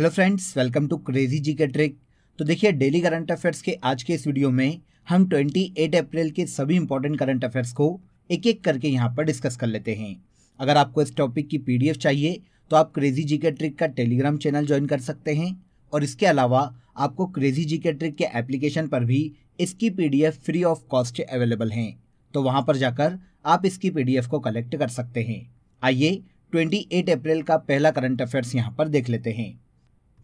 hello friends welcome to crazy G K trick तो देखिए daily current affairs के आज के इस वीडियो में हम 28 अप्रैल के सभी इंपॉर्टेंट करंट अफेयर्स को एक एक करके यहाँ पर डिस्कस कर लेते हैं अगर आपको इस टॉपिक की पीडीएफ चाहिए तो आप क्रेजी जी के ट्रिक का टेलीग्राम चैनल ज्वाइन कर सकते हैं और इसके अलावा आपको क्रेजी जी के ट्रिक के एप्लीकेशन पर भी इसकी P free of cost available हैं तो वहाँ पर जाकर आप इसकी पी को कलेक्ट कर सकते हैं आइए 28 अप्रैल का पहला करंट अफेयर्स यहाँ पर देख लेते हैं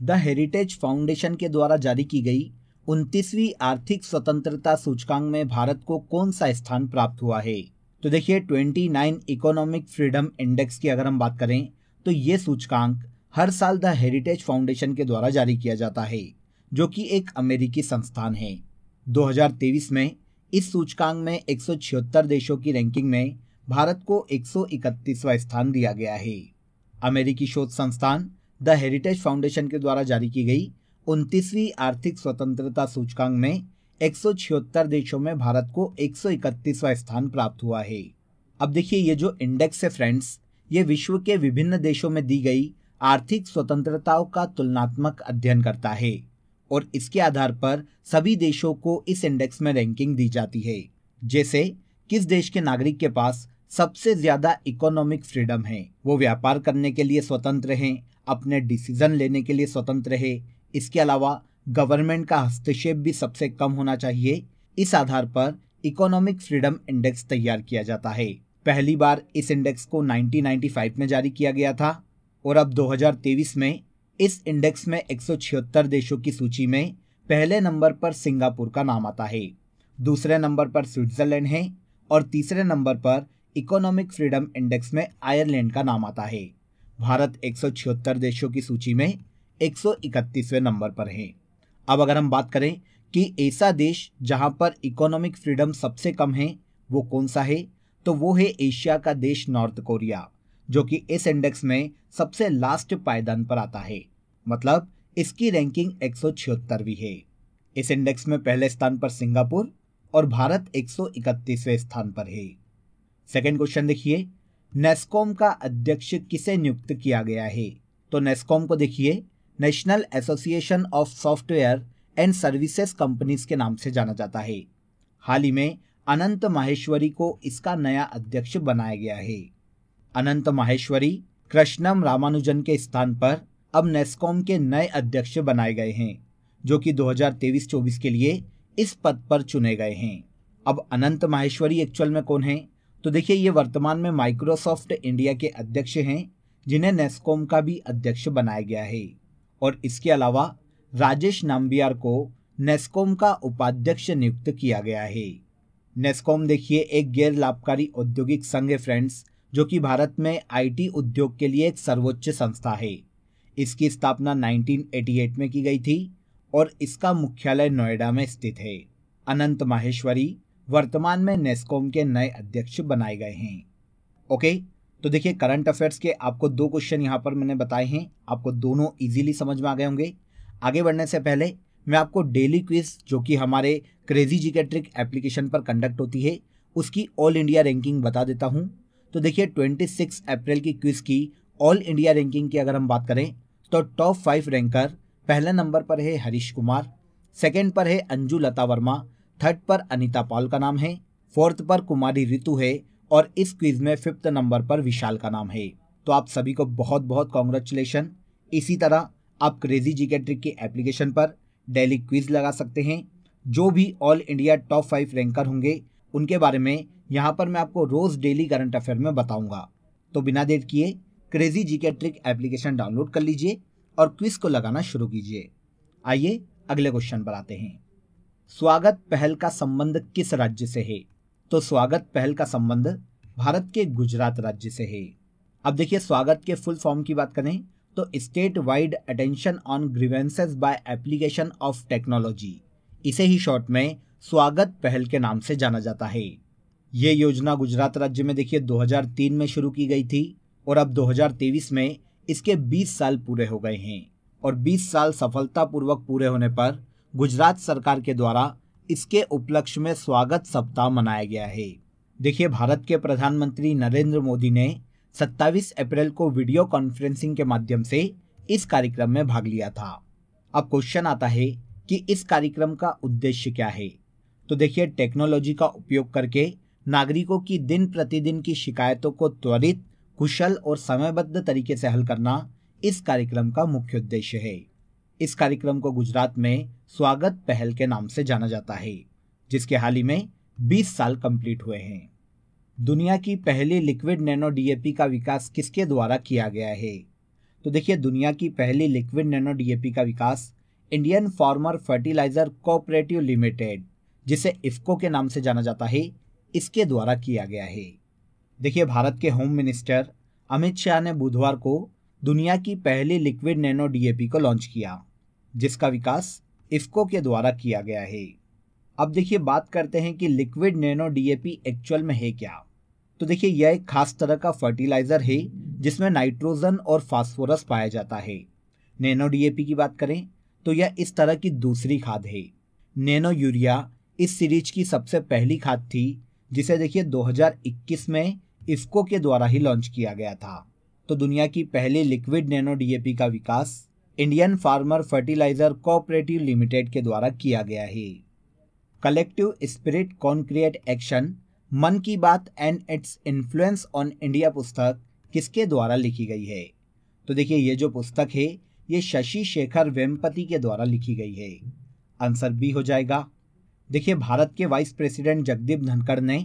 द हेरिटेज फाउंडेशन के द्वारा जारी की गई उनतीसवीं आर्थिक स्वतंत्रता सूचकांक में भारत को कौन सा स्थान प्राप्त हुआ है तो देखिए 29 इकोनॉमिक फ्रीडम इंडेक्स की अगर हम बात करें तो ये सूचकांक हर साल द हेरिटेज फाउंडेशन के द्वारा जारी किया जाता है जो कि एक अमेरिकी संस्थान है 2023 में इस सूचकांक में एक देशों की रैंकिंग में भारत को एक स्थान दिया गया है अमेरिकी शोध संस्थान द हेरिटेज फाउंडेशन के द्वारा जारी की गई उनतीसवीं आर्थिक स्वतंत्रता सूचकांक में एक देशों में भारत को एक स्थान प्राप्त हुआ है अब देखिए ये जो इंडेक्स है फ्रेंड्स ये विश्व के विभिन्न देशों में दी गई आर्थिक स्वतंत्रताओं का तुलनात्मक अध्ययन करता है और इसके आधार पर सभी देशों को इस इंडेक्स में रैंकिंग दी जाती है जैसे किस देश के नागरिक के पास सबसे ज्यादा इकोनॉमिक फ्रीडम है वो व्यापार करने के लिए स्वतंत्र हैं अपने डिसीजन लेने के लिए स्वतंत्र है इसके अलावा गवर्नमेंट का हस्तक्षेप भी सबसे कम होना चाहिए इस आधार पर इकोनॉमिक फ्रीडम इंडेक्स तैयार किया जाता है पहली बार इस इंडेक्स को 1995 में जारी किया गया था और अब 2023 में इस इंडेक्स में एक देशों की सूची में पहले नंबर पर सिंगापुर का नाम आता है दूसरे नंबर पर स्विट्जरलैंड है और तीसरे नंबर पर इकोनॉमिक फ्रीडम इंडेक्स में आयरलैंड का नाम आता है भारत एक देशों की सूची में एक नंबर पर है अब अगर हम बात करें कि ऐसा देश जहां पर इकोनॉमिक फ्रीडम सबसे कम है वो कौन सा है तो वो है एशिया का देश नॉर्थ कोरिया जो कि इस इंडेक्स में सबसे लास्ट पायदान पर आता है मतलब इसकी रैंकिंग एक है इस इंडेक्स में पहले स्थान पर सिंगापुर और भारत एक स्थान पर है सेकेंड क्वेश्चन देखिए नेस्कॉम का अध्यक्ष किसे नियुक्त किया गया है तो नेस्कॉम को देखिए national association of software and services companies के नाम से जाना जाता है हाल ही में अनंत माहेश्वरी को इसका नया अध्यक्ष बनाया गया है अनंत माहेश्वरी कृष्णम रामानुजन के स्थान पर अब नेस्कॉम के नए अध्यक्ष बनाए गए हैं जो कि 2023-24 के लिए इस पद पर चुने गए हैं अब अनंत माहेश्वरी एक्चुअल में कौन है तो देखिए ये वर्तमान में माइक्रोसॉफ्ट इंडिया के अध्यक्ष हैं जिन्हें नेस्कॉम का भी अध्यक्ष बनाया गया है और इसके अलावा राजेश नाम्बियार को नेस्कॉम का उपाध्यक्ष नियुक्त किया गया है नेस्कॉम देखिए एक गैर लाभकारी औद्योगिक संघ है फ्रेंड्स जो कि भारत में आईटी उद्योग के लिए एक सर्वोच्च संस्था है इसकी स्थापना 1988 में की गई थी और इसका मुख्यालय नोएडा में स्थित है अनंत माहेश्वरी वर्तमान में नेस्कॉम के नए अध्यक्ष बनाए गए हैं ओके तो देखिए करंट अफेयर्स के आपको दो क्वेश्चन यहाँ पर मैंने बताए हैं आपको दोनों इजीली समझ में आ गए होंगे आगे बढ़ने से पहले मैं आपको डेली क्विज जो कि हमारे क्रेजी जी ट्रिक एप्लीकेशन पर कंडक्ट होती है उसकी ऑल इंडिया रैंकिंग बता देता हूँ तो देखिए 26 अप्रैल की क्विज की ऑल इंडिया रैंकिंग की अगर हम बात करें तो टॉप फाइव रैंकर पहले नंबर पर है हरीश कुमार सेकेंड पर है अंजू लता वर्मा थर्ड पर अनिता पॉल का नाम है फोर्थ पर कुमारी ऋतु है और इस क्विज में फिफ्थ नंबर पर विशाल का नाम है तो आप सभी को बहुत बहुत कॉन्ग्रेचुलेशन इसी तरह आप क्रेजी जीके ट्रिक के एप्लीकेशन पर डेली क्विज लगा सकते हैं जो भी all India top five ranker होंगे उनके बारे में यहाँ पर मैं आपको रोज़ डेली करंट अफेयर में बताऊँगा तो बिना देर किए crazy G K trick application download कर लीजिए और क्विज को लगाना शुरू कीजिए आइए अगले क्वेश्चन पर आते हैं स्वागत पहल का संबंध किस राज्य से है तो स्वागत पहल का संबंध भारत के गुजरात राज्य से है अब देखिए स्वागत के फुल फॉर्म की बात करें तो state wide attention on grievances by application of technology इसे ही शॉर्ट में स्वागत पहल के नाम से जाना जाता है ये योजना गुजरात राज्य में देखिए 2003 में शुरू की गई थी और अब 2023 में इसके 20 साल पूरे हो गए हैं और 20 साल सफलतापूर्वक पूरे होने पर गुजरात सरकार के द्वारा इसके उपलक्ष्य में स्वागत सप्ताह मनाया गया है देखिए भारत के प्रधानमंत्री नरेंद्र मोदी ने 27 अप्रैल को वीडियो कॉन्फ्रेंसिंग के माध्यम से इस कार्यक्रम में भाग लिया था अब क्वेश्चन आता है कि इस कार्यक्रम का उद्देश्य क्या है तो देखिए टेक्नोलॉजी का उपयोग करके नागरिकों की दिन प्रतिदिन की शिकायतों को त्वरित कुशल और समयबद्ध तरीके से हल करना इस कार्यक्रम का मुख्य उद्देश्य है इस कार्यक्रम को गुजरात में स्वागत पहल के नाम से जाना जाता है जिसके हाल ही में 20 साल कंप्लीट हुए हैं दुनिया की पहली लिक्विड नैनो डीएपी का विकास किसके द्वारा किया गया है तो देखिए दुनिया की पहली लिक्विड नैनो डीएपी का विकास Indian farmer fertilizer cooperative limited जिसे इफ्को के नाम से जाना जाता है इसके द्वारा किया गया है देखिए भारत के होम मिनिस्टर अमित शाह ने बुधवार को दुनिया की पहली लिक्विड नैनो डीएपी को लॉन्च किया जिसका विकास इफ्को के द्वारा किया गया है अब देखिए बात करते हैं कि लिक्विड नैनो डीएपी एक्चुअल में है क्या तो देखिए यह एक खास तरह का फर्टिलाइजर है जिसमें नाइट्रोजन और फास्फोरस पाया जाता है नैनो डीएपी की बात करें तो यह इस तरह की दूसरी खाद है नैनो यूरिया इस सीरीज की सबसे पहली खाद थी जिसे देखिए 2021 में इफ्को के द्वारा ही लॉन्च किया गया था तो दुनिया की पहली लिक्विड नैनो डीएपी का विकास Indian farmer fertilizer cooperative limited के द्वारा किया गया है collective spirit कॉन्क्रिएट action Mann Ki Baat and its influence on India पुस्तक किसके द्वारा लिखी गई है तो देखिए ये जो पुस्तक है ये शशि शेखर वेम्पति के द्वारा लिखी गई है आंसर बी हो जाएगा देखिए भारत के वाइस प्रेसिडेंट जगदीप धनखड़ ने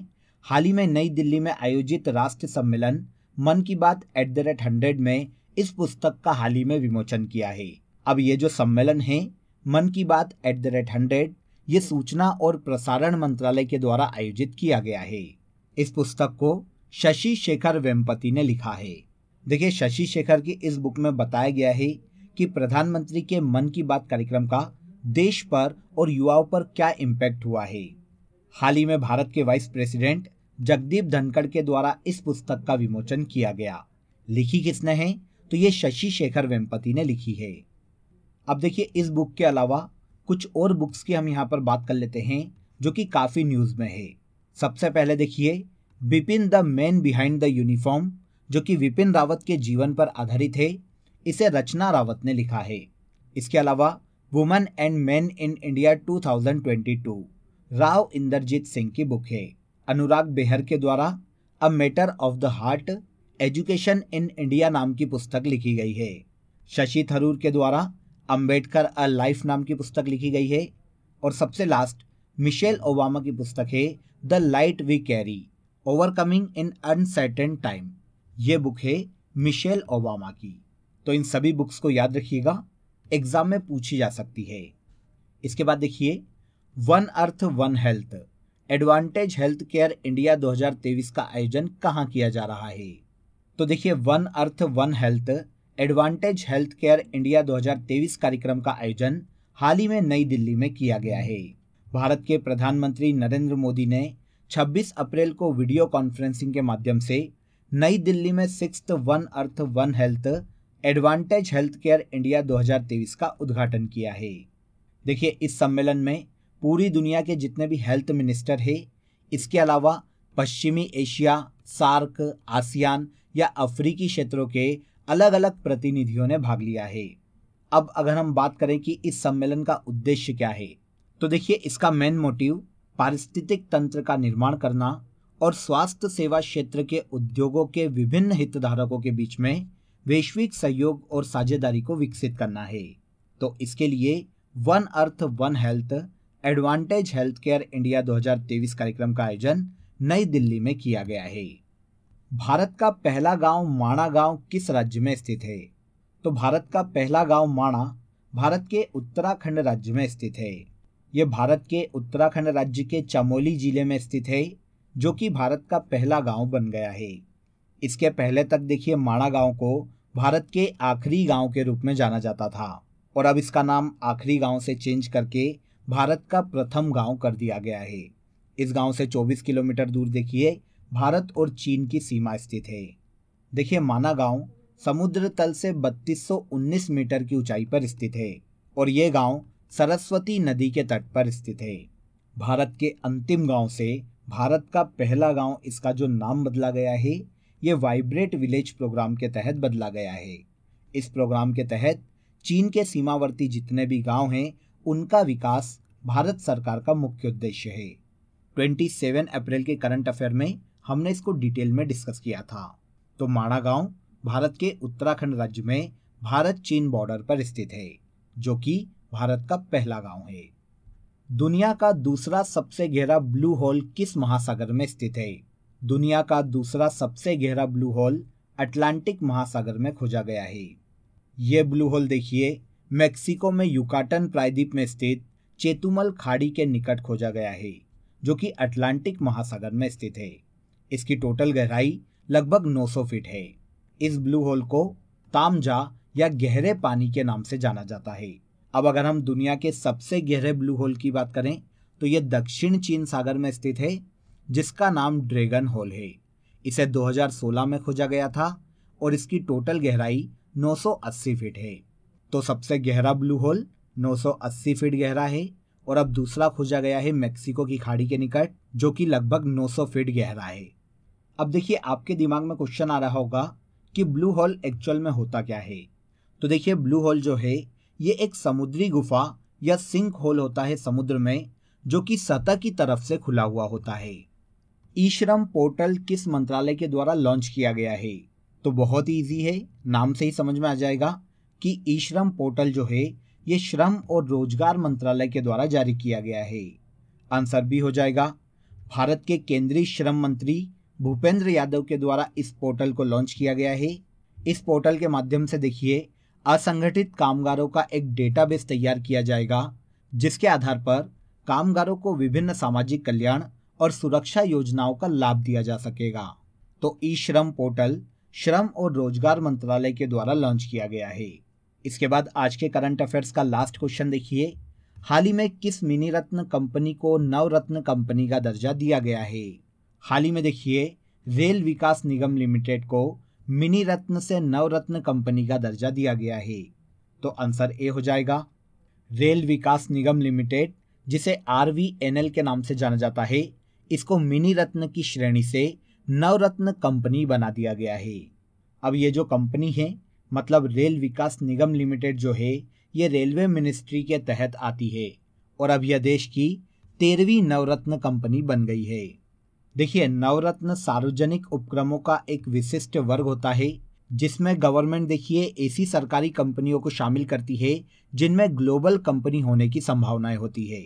हाल ही में नई दिल्ली में आयोजित राष्ट्र सम्मेलन मन की बात एट द रेट हंड्रेड में इस पुस्तक का हाल ही में विमोचन किया है अब ये जो सम्मेलन है मन की बात एट द रेट हंड्रेड ये सूचना और प्रसारण मंत्रालय के द्वारा आयोजित किया गया है इस पुस्तक को शशि शेखर वेम्पति ने लिखा है देखिए शशि शेखर की इस बुक में बताया गया है कि प्रधानमंत्री के मन की बात कार्यक्रम का देश पर और युवाओं पर क्या इम्पैक्ट हुआ है हाल ही में भारत के वाइस प्रेसिडेंट जगदीप धनखड़ के द्वारा इस पुस्तक का विमोचन किया गया लिखी किसने है तो ये शशि शेखर वेम्पति ने लिखी है अब देखिए इस बुक के अलावा कुछ और बुक्स की हम यहाँ पर बात कर लेते हैं जो कि काफ़ी न्यूज़ में है सबसे पहले देखिए Vipin the man behind the uniform जो कि विपिन रावत के जीवन पर आधारित है इसे रचना रावत ने लिखा है इसके अलावा women and man in India 2022 Rao Inderjit Singh की बुक है अनुराग बेहर के द्वारा a matter of the heart education in India नाम की पुस्तक लिखी गई है शशि थरूर के द्वारा अंबेडकर अ लाइफ नाम की पुस्तक लिखी गई है और सबसे लास्ट मिशेल ओबामा की पुस्तक है the light we carry overcoming in uncertain time ये बुक है मिशेल ओबामा की तो इन सभी बुक्स को याद रखिएगा एग्जाम में पूछी जा सकती है इसके बाद देखिए one earth one health advantage health care India 2023 का आयोजन कहाँ किया जा रहा है तो देखिए one earth one health advantage health care India 2023 कार्यक्रम का आयोजन हाल ही में नई दिल्ली में किया गया है भारत के प्रधानमंत्री नरेंद्र मोदी ने 26 अप्रैल को वीडियो कॉन्फ्रेंसिंग के माध्यम से नई दिल्ली में six one earth one health advantage health care India 2023 का उद्घाटन किया है देखिए इस सम्मेलन में पूरी दुनिया के जितने भी हेल्थ मिनिस्टर है इसके अलावा पश्चिमी एशिया सार्क आसियान या अफ्रीकी क्षेत्रों के अलग अलग प्रतिनिधियों ने भाग लिया है अब अगर हम बात करें कि इस सम्मेलन का उद्देश्य क्या है तो देखिए इसका मेन मोटिव पारिस्थितिक तंत्र का निर्माण करना और स्वास्थ्य सेवा क्षेत्र के उद्योगों के विभिन्न हितधारकों के बीच में वैश्विक सहयोग और साझेदारी को विकसित करना है तो इसके लिए one earth one health advantage health care India 2023 कार्यक्रम का आयोजन नई दिल्ली में किया गया है भारत का पहला गांव माणा गांव किस राज्य में स्थित है तो भारत का पहला गांव माणा भारत के उत्तराखंड राज्य में स्थित है यह भारत के उत्तराखंड राज्य के चमोली जिले में स्थित है जो कि भारत का पहला गांव बन गया है इसके पहले तक देखिए माणा गांव को भारत के आखिरी गांव के रूप में जाना जाता था और अब इसका नाम आखिरी गांव से चेंज करके भारत का प्रथम गांव कर दिया गया है इस गांव से 24 किलोमीटर दूर देखिए भारत और चीन की सीमा स्थित है देखिए माना गांव समुद्र तल से 3219 मीटर की ऊंचाई पर स्थित है और ये गांव सरस्वती नदी के तट पर स्थित है भारत के अंतिम गांव से भारत का पहला गांव इसका जो नाम बदला गया है ये वाइब्रेट विलेज प्रोग्राम के तहत बदला गया है इस प्रोग्राम के तहत चीन के सीमावर्ती जितने भी गांव हैं उनका विकास भारत सरकार का मुख्य उद्देश्य है 27 अप्रैल के करंट अफेयर में हमने इसको डिटेल में डिस्कस किया था तो माणा गांव भारत के उत्तराखंड राज्य में भारत चीन बॉर्डर पर स्थित है जो कि भारत का पहला गांव है दुनिया का दूसरा सबसे गहरा ब्लू होल किस महासागर में स्थित है दुनिया का दूसरा सबसे गहरा ब्लू होल अटलांटिक महासागर में खोजा गया है ये ब्लू होल देखिए मेक्सिको में युकाटन प्रायद्वीप में स्थित चेतुमल खाड़ी के निकट खोजा गया है जो कि अटलांटिक महासागर में स्थित है इसकी टोटल गहराई लगभग 900 फीट है इस ब्लू होल को तामजा या गहरे पानी के नाम से जाना जाता है अब अगर हम दुनिया के सबसे गहरे ब्लू होल की बात करें तो यह दक्षिण चीन सागर में स्थित है जिसका नाम ड्रैगन होल है इसे 2016 में खोजा गया था और इसकी टोटल गहराई 980 फीट है तो सबसे गहरा ब्लू होल 980 फीट गहरा है और अब दूसरा खोजा गया है मेक्सिको की खाड़ी के निकट जो कि लगभग 900 फीट गहरा है अब देखिए आपके दिमाग में क्वेश्चन आ रहा होगा कि ब्लू होल एक्चुअल में होता क्या है तो देखिए ब्लू होल जो है ये एक समुद्री गुफा या सिंक होल होता है समुद्र में जो कि सतह की तरफ से खुला हुआ होता है ईश्रम पोर्टल किस मंत्रालय के द्वारा लॉन्च किया गया है तो बहुत ईजी है नाम से ही समझ में आ जाएगा कि ईश्रम पोर्टल जो है ये श्रम और रोजगार मंत्रालय के द्वारा जारी किया गया है आंसर भी हो जाएगा भारत के केंद्रीय श्रम मंत्री भूपेंद्र यादव के द्वारा इस पोर्टल को लॉन्च किया गया है इस पोर्टल के माध्यम से देखिए असंगठित कामगारों का एक डेटाबेस तैयार किया जाएगा जिसके आधार पर कामगारों को विभिन्न सामाजिक कल्याण और सुरक्षा योजनाओं का लाभ दिया जा सकेगा तो ई श्रम पोर्टल श्रम और रोजगार मंत्रालय के द्वारा लॉन्च किया गया है इसके बाद आज के करंट अफेयर्स का लास्ट क्वेश्चन देखिए हाल ही में किस मिनी रत्न कंपनी को नवरत्न कंपनी का दर्जा दिया गया है हाल ही में देखिए रेल विकास निगम लिमिटेड को मिनी रत्न से नवरत्न कंपनी का दर्जा दिया गया है तो आंसर ए हो जाएगा रेल विकास निगम लिमिटेड जिसे आर के नाम से जाना जाता है इसको मिनी रत्न की श्रेणी से नवरत्न कंपनी बना दिया गया है अब ये जो कंपनी है मतलब रेल विकास निगम लिमिटेड जो है ये रेलवे मिनिस्ट्री के तहत आती है और अब यह देश की तेरहवीं नवरत्न कंपनी बन गई है देखिए नवरत्न सार्वजनिक उपक्रमों का एक विशिष्ट वर्ग होता है जिसमें गवर्नमेंट देखिए ऐसी सरकारी कंपनियों को शामिल करती है जिनमें ग्लोबल कंपनी होने की संभावनाएं होती है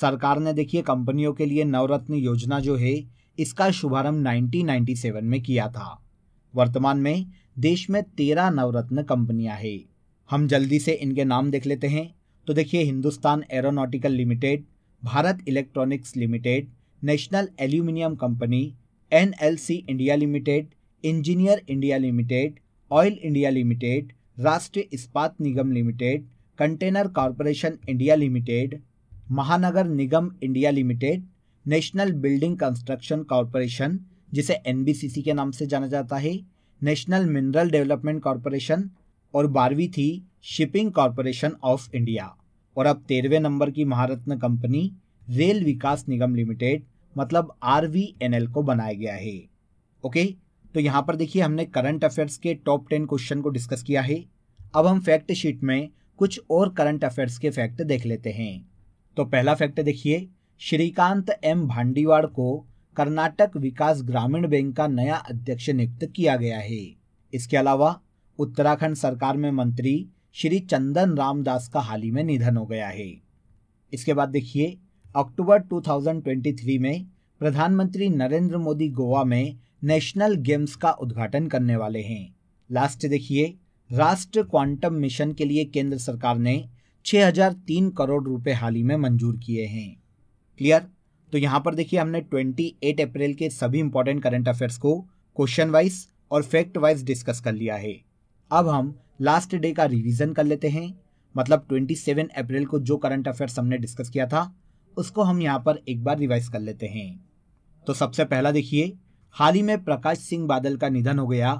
सरकार ने देखिए कंपनियों के लिए नवरत्न योजना जो है इसका शुभारंभ 1997 में किया था वर्तमान में देश में तेरह नवरत्न कंपनियां है हम जल्दी से इनके नाम देख लेते हैं तो देखिए Hindustan aeronautical limited Bharat electronics limited national aluminium company N India limited engineer India limited oil India limited Rashtriya Ispat Nigam limited container corporation India limited Mahanagar Nigam India limited national building construction corporation जिसे एन के नाम से जाना जाता है नेशनल मिनरल डेवलपमेंट कॉरपोरेशन और बारहवीं थी शिपिंग कॉरपोरेशन ऑफ इंडिया और अब तेरहवें नंबर की महारत्न कंपनी रेल विकास निगम लिमिटेड मतलब आर वी एन एल को बनाया गया है ओके तो यहाँ पर देखिए हमने करंट अफेयर्स के टॉप टेन क्वेश्चन को डिस्कस किया है अब हम फैक्ट शीट में कुछ और करंट अफेयर्स के फैक्ट देख लेते हैं तो पहला फैक्ट देखिए श्रीकांत एम भांडीवाड़ को कर्नाटक विकास ग्रामीण बैंक का नया अध्यक्ष नियुक्त किया गया है इसके अलावा उत्तराखंड सरकार में मंत्री श्री चंदन रामदास का हाल ही में निधन हो गया है इसके बाद देखिए अक्टूबर 2023 में प्रधानमंत्री नरेंद्र मोदी गोवा में नेशनल गेम्स का उद्घाटन करने वाले हैं लास्ट देखिए राष्ट्र क्वांटम मिशन के लिए केंद्र सरकार ने 6003 करोड़ रुपए हाल ही में मंजूर किए हैं क्लियर तो यहाँ पर देखिए हमने 28 अप्रैल के सभी इंपॉर्टेंट करंट अफेयर्स को क्वेश्चन वाइज और फैक्ट वाइज डिस्कस कर लिया है अब हम लास्ट डे का रिवीजन कर लेते हैं मतलब 27 अप्रैल को जो करंट अफेयर्स हमने डिस्कस किया था उसको हम यहाँ पर एक बार रिवाइज कर लेते हैं तो सबसे पहला देखिए हाल ही में प्रकाश सिंह बादल का निधन हो गया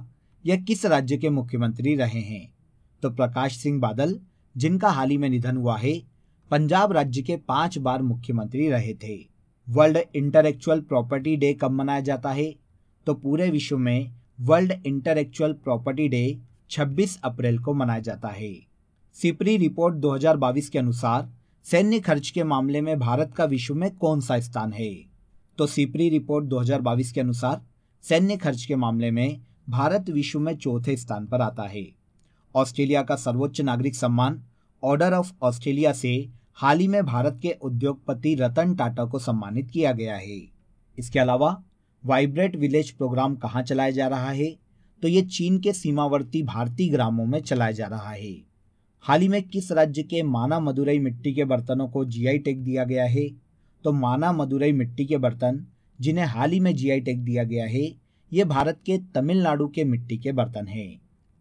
यह किस राज्य के मुख्यमंत्री रहे हैं तो प्रकाश सिंह बादल जिनका हाल ही में निधन हुआ है पंजाब राज्य के पांच बार मुख्यमंत्री रहे थे वर्ल्ड इंटेलेक्चुअल प्रॉपर्टी डे कब मनाया जाता है तो पूरे विश्व में वर्ल्ड इंटेलेक्चुअल प्रॉपर्टी डे 26 अप्रैल को मनाया जाता है सिपरी रिपोर्ट 2022 के अनुसार सैन्य खर्च के मामले में भारत का विश्व में कौन सा स्थान है तो सीपरी रिपोर्ट 2022 के अनुसार सैन्य खर्च के मामले में भारत विश्व में चौथे स्थान पर आता है ऑस्ट्रेलिया का सर्वोच्च नागरिक सम्मान ऑर्डर ऑफ ऑस्ट्रेलिया से हाल ही में भारत के उद्योगपति रतन टाटा को सम्मानित किया गया है इसके अलावा वाइब्रेट विलेज प्रोग्राम कहाँ चलाया जा रहा है तो ये चीन के सीमावर्ती भारतीय ग्रामों में चलाया जा रहा है हाल ही में किस राज्य के माना मदुरई मिट्टी के बर्तनों को जीआई टैग दिया गया है तो माना मदुरई मिट्टी के बर्तन जिन्हें हाल ही में जीआई टैग दिया गया है ये भारत के तमिलनाडु के मिट्टी के बर्तन हैं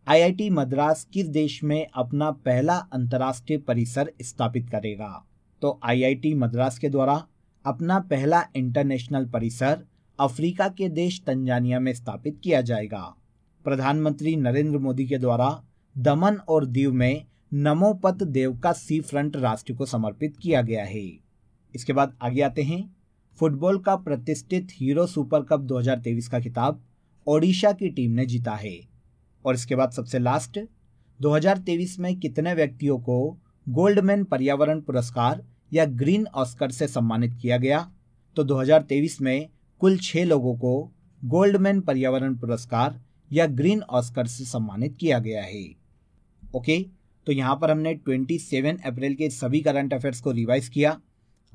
आईआईटी मद्रास किस देश में अपना पहला अंतर्राष्ट्रीय परिसर स्थापित करेगा तो आईआईटी मद्रास के द्वारा अपना पहला इंटरनेशनल परिसर अफ्रीका के देश तंजानिया में स्थापित किया जाएगा प्रधानमंत्री नरेंद्र मोदी के द्वारा दमन और दीव में नमोपत देव का सी फ्रंट राष्ट्र को समर्पित किया गया है इसके बाद आगे आते हैं फुटबॉल का प्रतिष्ठित हीरो सुपर कप 2023 का खिताब ओडिशा की टीम ने जीता है और इसके बाद सबसे लास्ट 2023 में कितने व्यक्तियों को गोल्डमैन पर्यावरण पुरस्कार या ग्रीन ऑस्कर से सम्मानित किया गया तो 2023 में कुल छः लोगों को गोल्डमैन पर्यावरण पुरस्कार या ग्रीन ऑस्कर से सम्मानित किया गया है ओके तो यहाँ पर हमने 27 अप्रैल के सभी करंट अफेयर्स को रिवाइज किया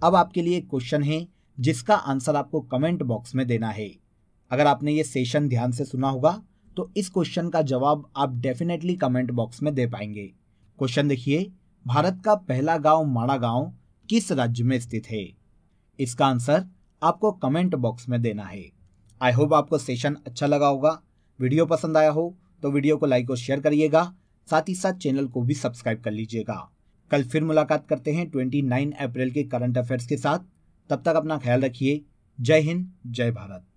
अब आपके लिए क्वेश्चन है जिसका आंसर आपको कमेंट बॉक्स में देना है अगर आपने ये सेशन ध्यान से सुना होगा तो इस क्वेश्चन का जवाब आप डेफिनेटली कमेंट बॉक्स में दे पाएंगे क्वेश्चन देखिए भारत का पहला गांव माड़ा गांव किस राज्य में स्थित है इसका आंसर आपको कमेंट बॉक्स में देना है आई होप आपको सेशन अच्छा लगा होगा वीडियो पसंद आया हो तो वीडियो को लाइक और शेयर करिएगा साथ ही साथ चैनल को भी सब्सक्राइब कर लीजिएगा कल फिर मुलाकात करते हैं 29 अप्रैल के करंट अफेयर्स के साथ तब तक अपना ख्याल रखिए जय हिंद जय भारत